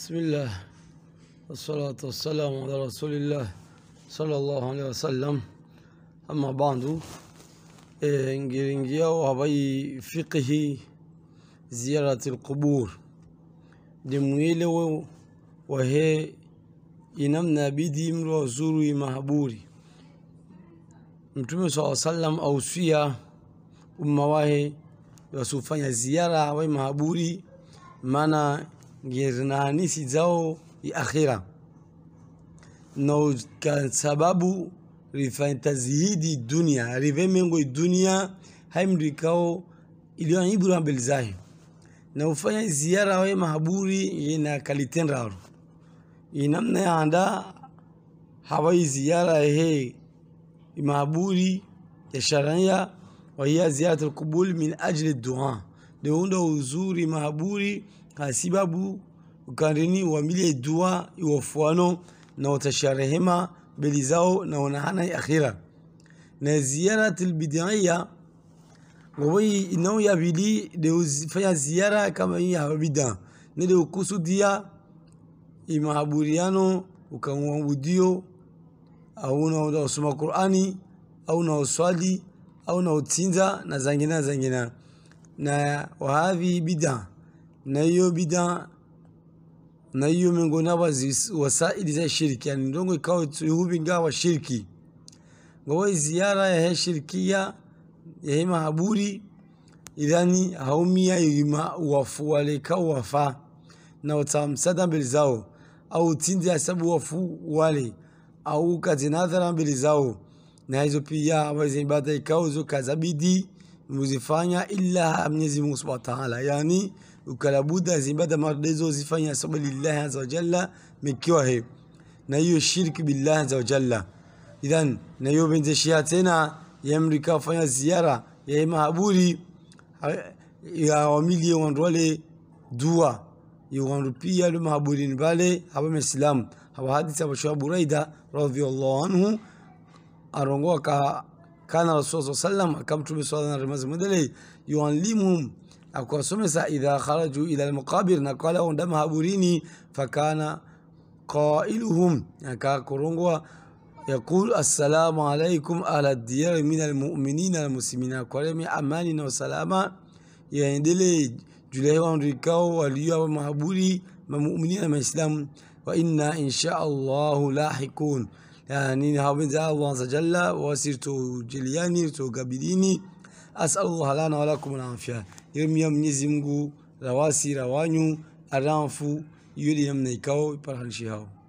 بسم الله والصلاة والسلام على رسول الله صلى الله عليه وسلم أما بعد إنجيرينجيا وهاي فقه زيارة القبور دمويل وهي inamna مهبوري mlo صلى الله عليه وسلم أو سيا umma وهي wasufanya ziara وهي مهبوري مانا جيرناني سيزاو يأخيرا نو كان سبابو ريفان تزيدي الدنيا ريفان منغو الدنيا هاي مريكاو إليوان إبرو بلزاي نو فايا زيارة هاي مهبوري ينا كاليتين رارو ينام نايا عندا هاي زيارة هاي مهبوري يشارانيا وهي زيارة القبول من أجل الدعاء dewonda uzuri mahaburi hasibabu ukareni uambile idua iwafuano na utasharehema beli zao na wanahana ya akhira na ziyara tilbidiia wabayi inao ya bili deufanya ziyara kama hii ya bida nile ukusudia imahaburiano ukamwabudio au na unaosoma Qurani au na unaoswali au na utinza na zangina zangina na wahadhi hadhihi bid'a na hiyo bid'a na hiyo miongoni hapa wasaidi za shirki yani ndongo ikawa tuyuhubinga wa shirki ngawa ziara yahe shirkia ya yahe haburi idhani haumia ima wafu waleka wafa na watamsada mbili zao au tindi asabu wafu wale au kazinadhara mbili zao na hizo pia ambazo ibada ikao zo kazabidi muzifanya illa Mwenyezi Mungu Subhanahu wa Ta'ala, yani ukalabuda zibada mardezo zifanya sababu lillahi azza wa jalla, mikiwa hiyo na hiyo shirki billahi azza wa jalla. Idhan na hiyo benzeshia tena ya Amerika ziara ya mahaburi ya wamili wandu dua yuwandu pia lu mahaburini bale haba Muislamu haba hadithi haba Shua Buraida radhiyallahu anhu arongoka كان الرسول صلى الله عليه وسلم أكمت بصلاة رمز مدلي يعلمهم أكو سمسا إذا خرجوا إلى المقابر نقال أندم هابوريني فكان قائلهم يعني كاكورونغوا يقول السلام عليكم على الديار من المؤمنين المسلمين كريم أمان وسلامة يندلي يعني جليه وانريكاو واليو مهابوري مؤمنين الإسلام وإنا إن شاء الله لاحقون يعني نهابين الله عز وجل وسيرتو جلياني تو قابليني أسأل الله لنا ولكم العافية يوم يوم مغو رواسي روانيو الرانفو يولي نيكاو يبرحل شيهاو